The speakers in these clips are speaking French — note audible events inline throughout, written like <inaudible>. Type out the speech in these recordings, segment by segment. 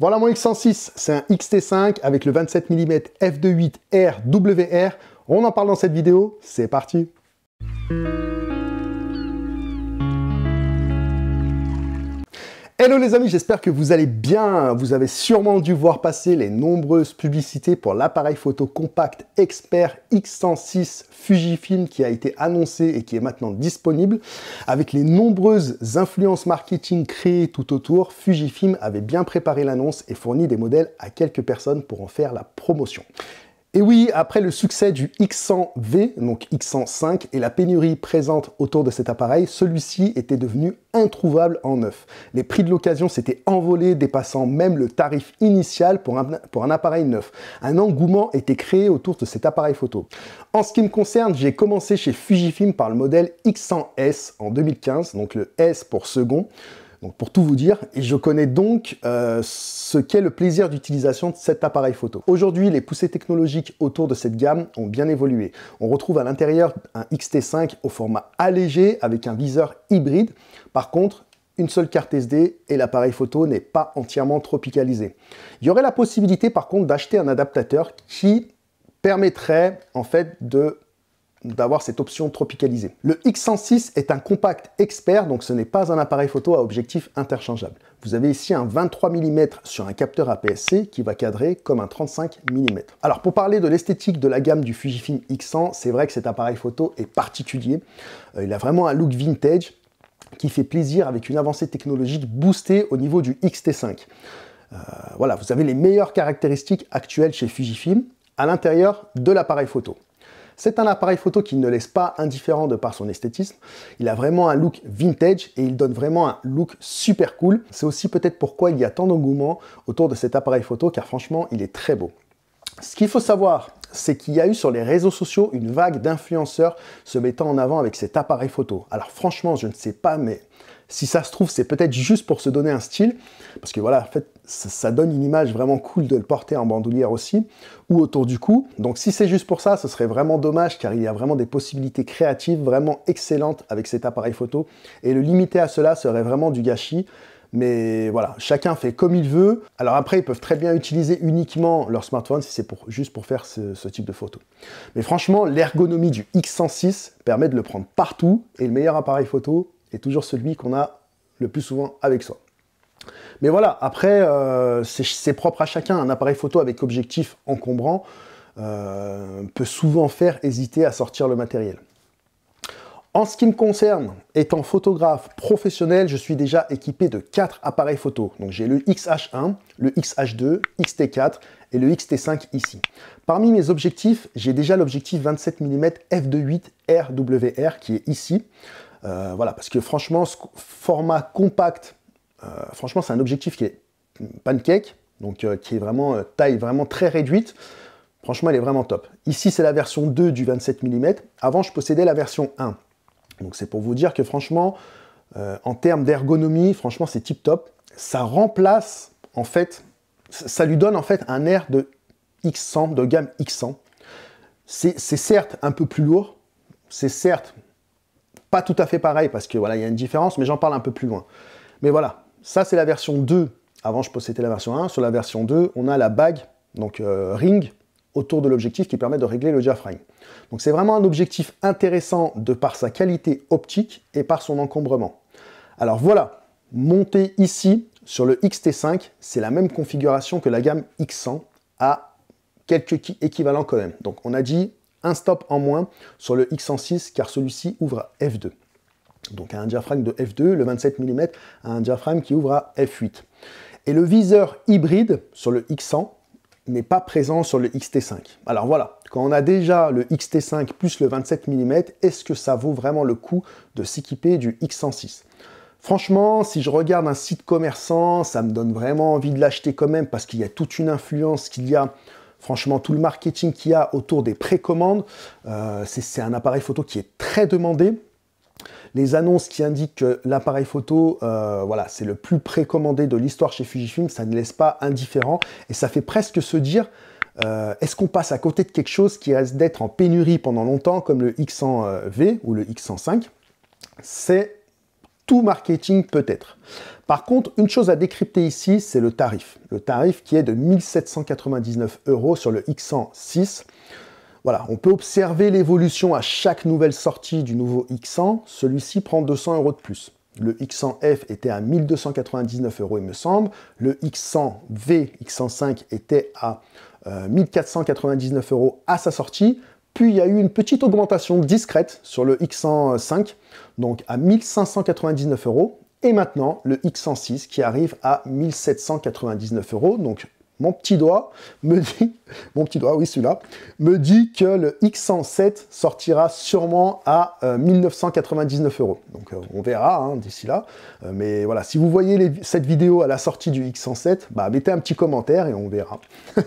Voilà mon X106, c'est un XT5 avec le 27 mm f2.8 RWR. On en parle dans cette vidéo, c'est parti. Hello les amis, j'espère que vous allez bien. Vous avez sûrement dû voir passer les nombreuses publicités pour l'appareil photo compact Expert X106 Fujifilm qui a été annoncé et qui est maintenant disponible. Avec les nombreuses influences marketing créées tout autour, Fujifilm avait bien préparé l'annonce et fourni des modèles à quelques personnes pour en faire la promotion. Et oui, après le succès du X100V, donc X105, et la pénurie présente autour de cet appareil, celui-ci était devenu introuvable en neuf. Les prix de l'occasion s'étaient envolés, dépassant même le tarif initial pour un, pour un, appareil neuf. Un engouement était créé autour de cet appareil photo. En ce qui me concerne, j'ai commencé chez Fujifilm par le modèle X100S en 2015, donc le S pour second. Donc pour tout vous dire, je connais donc euh, ce qu'est le plaisir d'utilisation de cet appareil photo. Aujourd'hui, les poussées technologiques autour de cette gamme ont bien évolué. On retrouve à l'intérieur un XT5 au format allégé avec un viseur hybride. Par contre, une seule carte SD et l'appareil photo n'est pas entièrement tropicalisé. Il y aurait la possibilité par contre d'acheter un adaptateur qui permettrait en fait de d'avoir cette option tropicalisée. Le X106 est un compact expert, donc ce n'est pas un appareil photo à objectif interchangeable. Vous avez ici un 23 mm sur un capteur APS-C qui va cadrer comme un 35 mm. Alors pour parler de l'esthétique de la gamme du Fujifilm X100, c'est vrai que cet appareil photo est particulier. Euh, il a vraiment un look vintage qui fait plaisir avec une avancée technologique boostée au niveau du X-T5. Euh, voilà, vous avez les meilleures caractéristiques actuelles chez Fujifilm à l'intérieur de l'appareil photo. C'est un appareil photo qui ne laisse pas indifférent de par son esthétisme. Il a vraiment un look vintage et il donne vraiment un look super cool. C'est aussi peut-être pourquoi il y a tant d'engouement autour de cet appareil photo car franchement, il est très beau. Ce qu'il faut savoir, c'est qu'il y a eu sur les réseaux sociaux une vague d'influenceurs se mettant en avant avec cet appareil photo. Alors franchement, je ne sais pas, mais si ça se trouve, c'est peut-être juste pour se donner un style, parce que voilà, en fait, ça, donne une image vraiment cool de le porter en bandoulière aussi, ou autour du cou. Donc si c'est juste pour ça, ce serait vraiment dommage car il y a vraiment des possibilités créatives vraiment excellentes avec cet appareil photo. Et le limiter à cela serait vraiment du gâchis. Mais voilà, chacun fait comme il veut. Alors après, ils peuvent très bien utiliser uniquement leur smartphone si c'est juste pour faire ce, ce type de photo. Mais franchement, l'ergonomie du X106 permet de le prendre partout et le meilleur appareil photo est toujours celui qu'on a le plus souvent avec soi. Mais voilà, après, euh, c'est propre à chacun. Un appareil photo avec objectif encombrant euh, peut souvent faire hésiter à sortir le matériel. En ce qui me concerne, étant photographe professionnel, je suis déjà équipé de quatre appareils photo. Donc j'ai le XH1, le XH2, XT4 et le XT5 ici. Parmi mes objectifs, j'ai déjà l'objectif 27 mm f2.8 RWR qui est ici. Euh, voilà, parce que franchement, ce format compact euh, franchement, c'est un objectif qui est pancake, donc euh, qui est vraiment euh, taille vraiment très réduite. Franchement, elle est vraiment top. Ici, c'est la version 2 du 27 mm. Avant, je possédais la version 1. Donc c'est pour vous dire que franchement, en termes d'ergonomie, franchement, c'est tip top. Ça remplace, en fait, ça lui donne en fait un air de X100, de gamme X100. C'est certes un peu plus lourd, c'est certes pas tout à fait pareil parce que voilà, il y a une différence, mais j'en parle un peu plus loin. Mais voilà, ça, c'est la version 2. Avant, je possédais la version 1. Sur la version 2, on a la bague, donc euh, ring, autour de l'objectif qui permet de régler le diaphragme. Donc c'est vraiment un objectif intéressant de par sa qualité optique et par son encombrement. Alors voilà, Monté ici sur le XT5, c'est la même configuration que la gamme X100 à quelques équivalents quand même. Donc on a dit un stop en moins sur le X106 car celui-ci ouvre F2 donc un diaphragme de f2, le 27 mm un diaphragme qui ouvre à f8. Et le viseur hybride sur le X100 n'est pas présent sur le XT5. Alors voilà, quand on a déjà le XT5 plus le 27 mm, est-ce que ça vaut vraiment le coup de s'équiper du X106 Franchement, si je regarde un site commerçant, ça me donne vraiment envie de l'acheter quand même parce qu'il y a toute une influence qu'il y a franchement, tout le marketing qu'il y a autour des précommandes, euh, c'est un appareil photo qui est très demandé les annonces qui indiquent que l'appareil photo, euh, voilà, c'est le plus précommandé de l'histoire chez Fujifilm, ça ne laisse pas indifférent et ça fait presque se dire euh, est-ce qu'on passe à côté de quelque chose qui reste d'être en pénurie pendant longtemps, comme le X100V ou le X105 C'est tout marketing peut-être. Par contre, une chose à décrypter ici, c'est le tarif. Le tarif qui est de 1799 euros sur le X106. Voilà, on peut observer l'évolution à chaque nouvelle sortie du nouveau X100. Celui-ci prend 200 euros de plus. Le X100F était à 1299 euros, il me semble. Le X100V, X105 était à 1499 euh, euros à sa sortie. Puis il y a eu une petite augmentation discrète sur le X105, donc à 1599 euros. Et maintenant, le X106 qui arrive à 1799 euros, donc mon petit doigt me dit, <laughs> mon petit doigt, oui celui-là, me dit que le X107 sortira sûrement à 1999 euh, euros. Donc euh, on verra hein, d'ici là. Euh, mais voilà, si vous voyez cette vidéo à la sortie du X107, bah, mettez un petit commentaire et on verra. <laughs>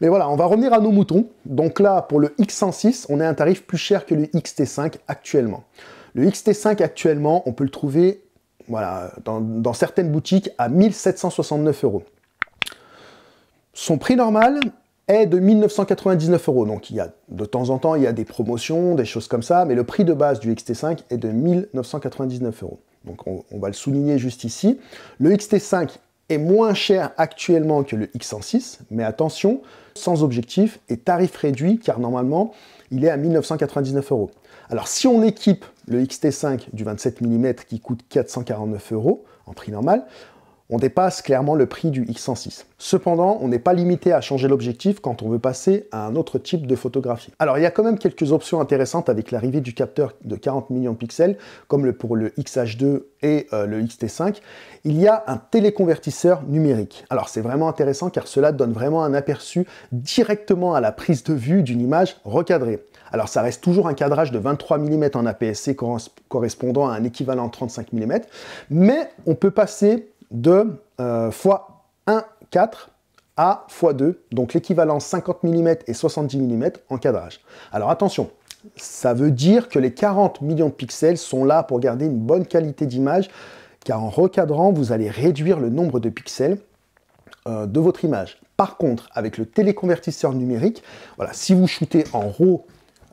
mais voilà, on va revenir à nos moutons. Donc là, pour le X106, on a un tarif plus cher que le XT5 actuellement. Le XT5 actuellement, on peut le trouver voilà, dans certaines boutiques à 1769 euros. Son prix normal est de 1999 euros. Donc il y a de temps en temps, il y a des promotions, des choses comme ça, mais le prix de base du XT5 est de 1999 euros. Donc on, va le souligner juste ici. Le XT5 est moins cher actuellement que le X106, mais attention, sans objectif et tarif réduit car normalement il est à 1999 euros. Alors si on équipe le XT5 du 27 mm qui coûte 449 euros en prix normal, on dépasse clairement le prix du X106. Cependant, on n'est pas limité à changer l'objectif quand on veut passer à un autre type de photographie. Alors il y a quand même quelques options intéressantes avec l'arrivée du capteur de 40 millions de pixels, comme pour le XH2 et euh, le le XT5. Il y a un téléconvertisseur numérique. Alors c'est vraiment intéressant car cela donne vraiment un aperçu directement à la prise de vue d'une image recadrée. Alors ça reste toujours un cadrage de 23 mm en APS-C correspondant à un équivalent 35 mm, mais on peut passer de euh, x1,4 à x2, donc l'équivalent 50 mm et 70 mm en cadrage. Alors attention, ça veut dire que les 40 millions de pixels sont là pour garder une bonne qualité d'image, car en recadrant, vous allez réduire le nombre de pixels euh, de votre image. Par contre, avec le téléconvertisseur numérique, voilà, si vous shootez en RAW,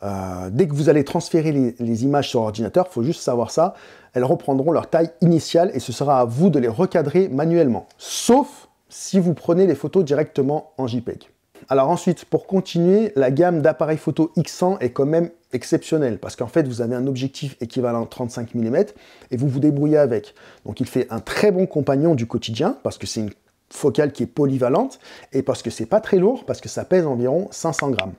euh, dès que vous allez transférer les, images sur ordinateur, il faut juste savoir ça, elles reprendront leur taille initiale et ce sera à vous de les recadrer manuellement, sauf si vous prenez les photos directement en JPEG. Alors ensuite, pour continuer, la gamme d'appareils photo X100 est quand même exceptionnelle parce qu'en fait, vous avez un objectif équivalent à 35 mm et vous vous débrouillez avec. Donc il fait un très bon compagnon du quotidien parce que c'est une focale qui est polyvalente et parce que c'est pas très lourd parce que ça pèse environ 500 grammes.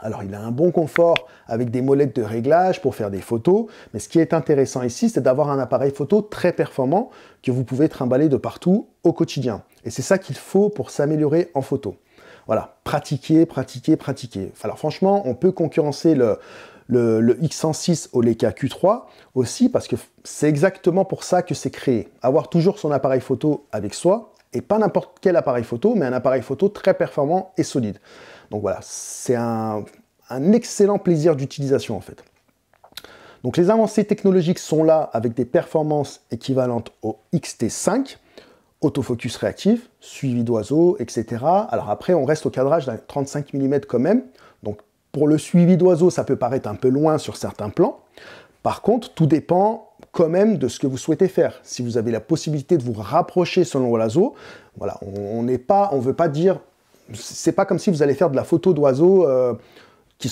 Alors il a un bon confort avec des molettes de réglage pour faire des photos, mais ce qui est intéressant ici, c'est d'avoir un appareil photo très performant que vous pouvez trimballer de partout au quotidien. Et c'est ça qu'il faut pour s'améliorer en photo. Voilà, pratiquer, pratiquer, pratiquer. Alors franchement, on peut concurrencer le, X106 Leica Q3 aussi parce que c'est exactement pour ça que c'est créé. Avoir toujours son appareil photo avec soi, et pas n'importe quel appareil photo, mais un appareil photo très performant et solide. Donc voilà, c'est un, excellent plaisir d'utilisation en fait. Donc les avancées technologiques sont là avec des performances équivalentes au XT5, autofocus réactif, suivi d'oiseaux, etc. Alors après, on reste au cadrage d'un 35 mm quand même. Donc pour le suivi d'oiseaux, ça peut paraître un peu loin sur certains plans. Par contre, tout dépend quand même de ce que vous souhaitez faire. Si vous avez la possibilité de vous rapprocher selon l'oiseau, voilà, on n'est pas, on veut pas dire c'est pas comme si vous allez faire de la photo d'oiseaux euh, qui,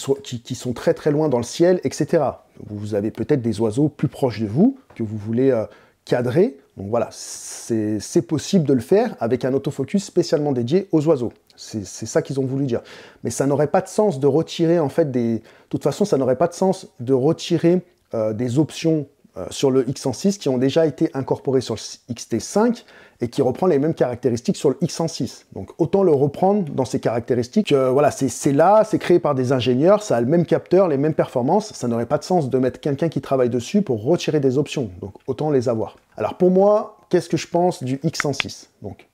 sont très très loin dans le ciel, etc. Vous avez peut-être des oiseaux plus proches de vous que vous voulez euh, cadrer. Donc voilà, c'est possible de le faire avec un autofocus spécialement dédié aux oiseaux. C'est ça qu'ils ont voulu dire. Mais ça n'aurait pas de sens de retirer en fait des. De toute façon, ça n'aurait pas de sens de retirer euh, des options euh, sur le X106 qui ont déjà été incorporés sur le XT5 et qui reprend les mêmes caractéristiques sur le X106. Donc autant le reprendre dans ses caractéristiques. voilà, c'est là, c'est créé par des ingénieurs, ça a le même capteur, les mêmes performances. Ça n'aurait pas de sens de mettre quelqu'un qui travaille dessus pour retirer des options. Donc autant les avoir. Alors pour moi, qu'est-ce que je pense du X106 Donc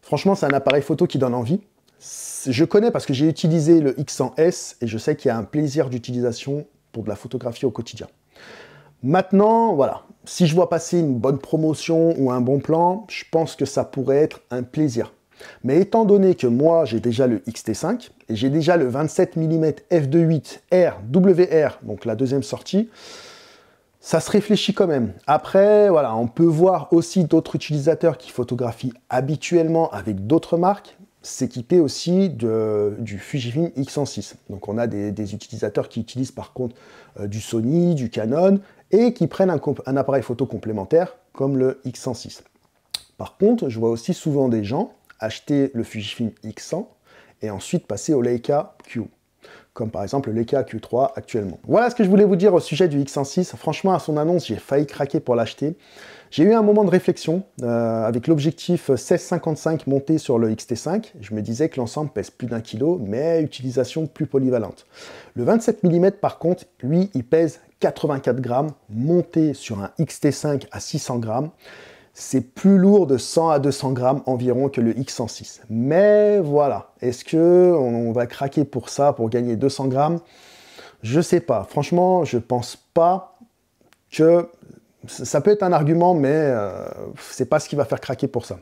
franchement, c'est un appareil photo qui donne envie. Je connais parce que j'ai utilisé le X100S et je sais qu'il y a un plaisir d'utilisation pour de la photographie au quotidien. Maintenant, voilà, si je vois passer une bonne promotion ou un bon plan, je pense que ça pourrait être un plaisir. Mais étant donné que moi j'ai déjà le XT5 et j'ai déjà le 27 mm f2.8 R WR, donc la deuxième sortie, ça se réfléchit quand même. Après, voilà, on peut voir aussi d'autres utilisateurs qui photographient habituellement avec d'autres marques s'équiper aussi de, du Fujifilm X106. Donc on a des, utilisateurs qui utilisent par contre euh, du Sony, du Canon, et qui prennent un, appareil photo complémentaire comme le X106. Par contre, je vois aussi souvent des gens acheter le Fujifilm X100 et ensuite passer au Leica Q comme par exemple le Q3 actuellement. Voilà ce que je voulais vous dire au sujet du X106. Franchement, à son annonce, j'ai failli craquer pour l'acheter. J'ai eu un moment de réflexion euh, avec l'objectif 1655 monté sur le XT5. Je me disais que l'ensemble pèse plus d'un kilo, mais utilisation plus polyvalente. Le 27 mm, par contre, lui, il pèse 84 grammes, monté sur un XT5 à 600 grammes c'est plus lourd de 100 à 200 grammes environ que le X106. Mais voilà, est-ce que on va craquer pour ça, pour gagner 200 grammes Je sais pas. Franchement, je pense pas que ça peut être un argument, mais euh, c'est pas ce qui va faire craquer pour ça.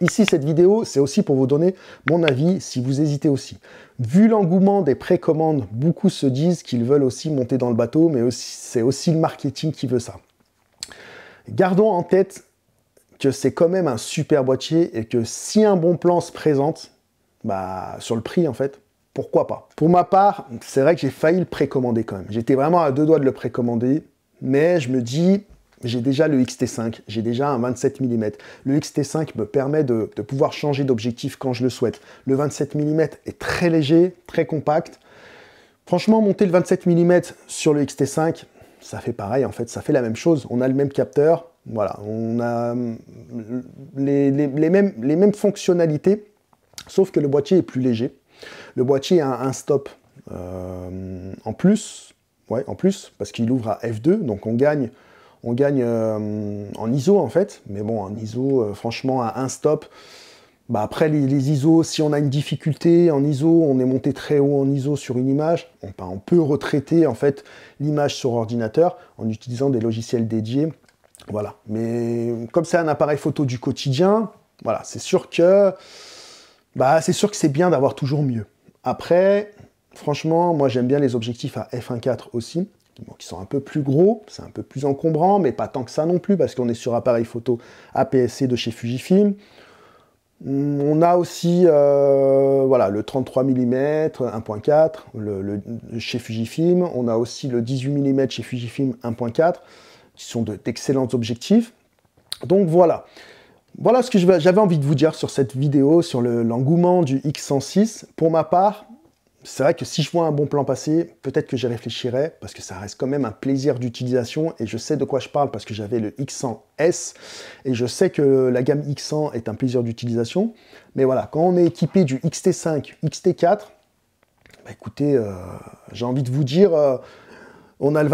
Ici, cette vidéo, c'est aussi pour vous donner mon avis si vous hésitez aussi. Vu l'engouement des précommandes, beaucoup se disent qu'ils veulent aussi monter dans le bateau, mais c'est aussi le marketing qui veut ça. Gardons en tête que c'est quand même un super boîtier et que si un bon plan se présente, bah, sur le prix en fait, pourquoi pas Pour ma part, c'est vrai que j'ai failli le précommander quand même. J'étais vraiment à deux doigts de le précommander, mais je me dis, j'ai déjà le XT5, j'ai déjà un 27 mm. Le XT5 me permet de, de pouvoir changer d'objectif quand je le souhaite. Le 27 mm est très léger, très compact. Franchement, monter le 27 mm sur le XT5, ça fait pareil en fait, ça fait la même chose. On a le même capteur, voilà, on a euh, les, mêmes, fonctionnalités, sauf que le boîtier est plus léger. Le boîtier a un stop euh, en plus, en plus, parce qu'il ouvre à F2, donc on gagne, on gagne euh, en ISO en fait, mais bon, en ISO, franchement, à un stop, bah, après les, ISO, si on a une difficulté en ISO, on est monté très haut en ISO sur une image, on, bah, on peut retraiter en fait l'image sur ordinateur en utilisant des logiciels dédiés voilà. Mais comme c'est un appareil photo du quotidien, voilà, c'est sûr que bah, c'est sûr que c'est bien d'avoir toujours mieux. Après, franchement, moi j'aime bien les objectifs à f1.4 aussi, qui sont un peu plus gros, c'est un peu plus encombrant, mais pas tant que ça non plus, parce qu'on est sur appareil photo APS-C de chez Fujifilm. Mm, on a aussi euh, voilà, le 33 mm 1.4 le, chez Fujifilm, on a aussi le 18 mm chez Fujifilm 1.4 qui sont d'excellents objectifs. Donc voilà. Voilà ce que j'avais envie de vous dire sur cette vidéo, sur l'engouement du X106. Pour ma part, c'est vrai que si je vois un bon plan passer, peut-être que j'y réfléchirai, parce que ça reste quand même un plaisir d'utilisation, et je sais de quoi je parle, parce que j'avais le X100S, et je sais que la gamme X100 est un plaisir d'utilisation. Mais voilà, quand on est équipé du XT5, XT4, bah, écoutez, euh, j'ai envie de vous dire... Euh, on a le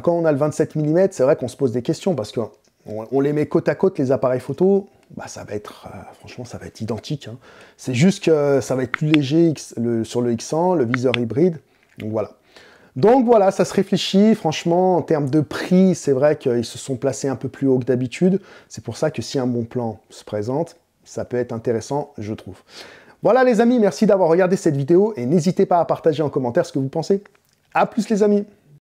quand on a le 27 mm, c'est vrai qu'on se pose des questions parce qu'on les met côte à côte, les appareils photo, bah, ça va être, euh, franchement, ça va être identique. Hein. C'est juste que ça va être plus léger sur le X100, le viseur hybride. Donc voilà. Donc voilà, ça se réfléchit. Franchement, en termes de prix, c'est vrai qu'ils se sont placés un peu plus haut que d'habitude. C'est pour ça que si un bon plan se présente, ça peut être intéressant, je trouve. Voilà les amis, merci d'avoir regardé cette vidéo et n'hésitez pas à partager en commentaire ce que vous pensez. A plus les amis